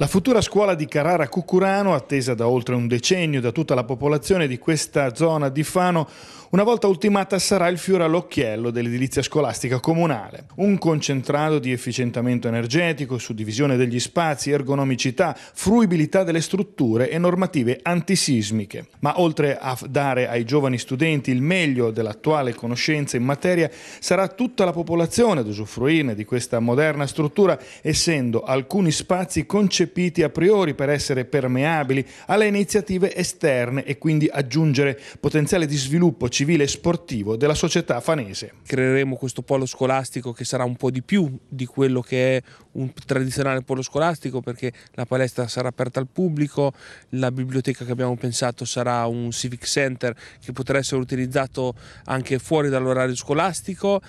La futura scuola di Carrara Cucurano, attesa da oltre un decennio da tutta la popolazione di questa zona di Fano, una volta ultimata sarà il fiore all'occhiello dell'edilizia scolastica comunale. Un concentrato di efficientamento energetico, suddivisione degli spazi, ergonomicità, fruibilità delle strutture e normative antisismiche. Ma oltre a dare ai giovani studenti il meglio dell'attuale conoscenza in materia, sarà tutta la popolazione ad usufruirne di questa moderna struttura, essendo alcuni spazi concepiti concepiti a priori per essere permeabili alle iniziative esterne e quindi aggiungere potenziale di sviluppo civile e sportivo della società fanese. Creeremo questo polo scolastico che sarà un po' di più di quello che è un tradizionale polo scolastico perché la palestra sarà aperta al pubblico, la biblioteca che abbiamo pensato sarà un civic center che potrà essere utilizzato anche fuori dall'orario scolastico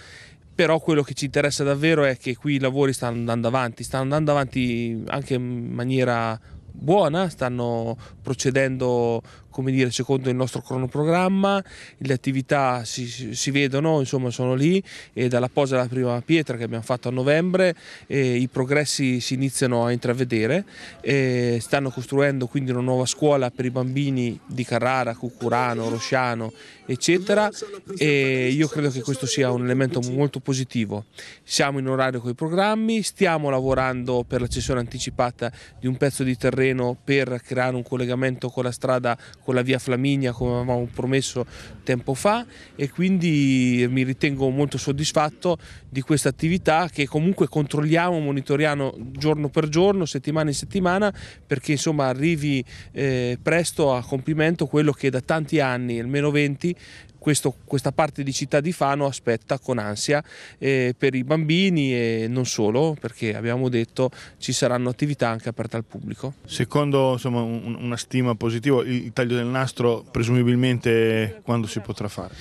però quello che ci interessa davvero è che qui i lavori stanno andando avanti, stanno andando avanti anche in maniera buona, stanno procedendo come dire, secondo il nostro cronoprogramma, le attività si, si, vedono, insomma sono lì e dalla posa della prima pietra che abbiamo fatto a novembre eh, i progressi si iniziano a intravedere, eh, stanno costruendo quindi una nuova scuola per i bambini di Carrara, Cucurano, Rosciano eccetera e io credo che questo sia un elemento molto positivo. Siamo in orario con i programmi, stiamo lavorando per la cessione anticipata di un pezzo di terreno terreno per creare un collegamento con la strada, con la via Flaminia come avevamo promesso tempo fa e quindi mi ritengo molto soddisfatto di questa attività che comunque controlliamo, monitoriamo giorno per giorno, settimana in settimana perché insomma arrivi eh, presto a compimento quello che da tanti anni, almeno 20, questo, questa parte di città di Fano aspetta con ansia eh, per i bambini e non solo, perché abbiamo detto ci saranno attività anche aperte al pubblico. Secondo insomma, un, una stima positiva, il taglio del nastro presumibilmente quando si potrà fare?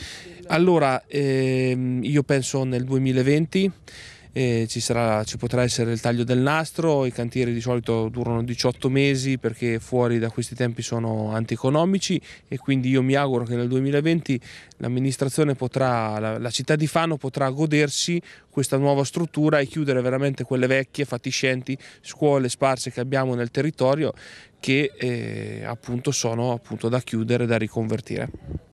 Allora, ehm, io penso nel 2020 ci, sarà, ci, potrà essere il taglio del nastro, i cantieri di solito durano 18 mesi perché fuori da questi tempi sono antieconomici e quindi io mi auguro che nel 2020 l'amministrazione potrà, la, la città di Fano potrà godersi questa nuova struttura e chiudere veramente quelle vecchie fatiscenti scuole sparse che abbiamo nel territorio che eh, appunto sono appunto da chiudere, da riconvertire.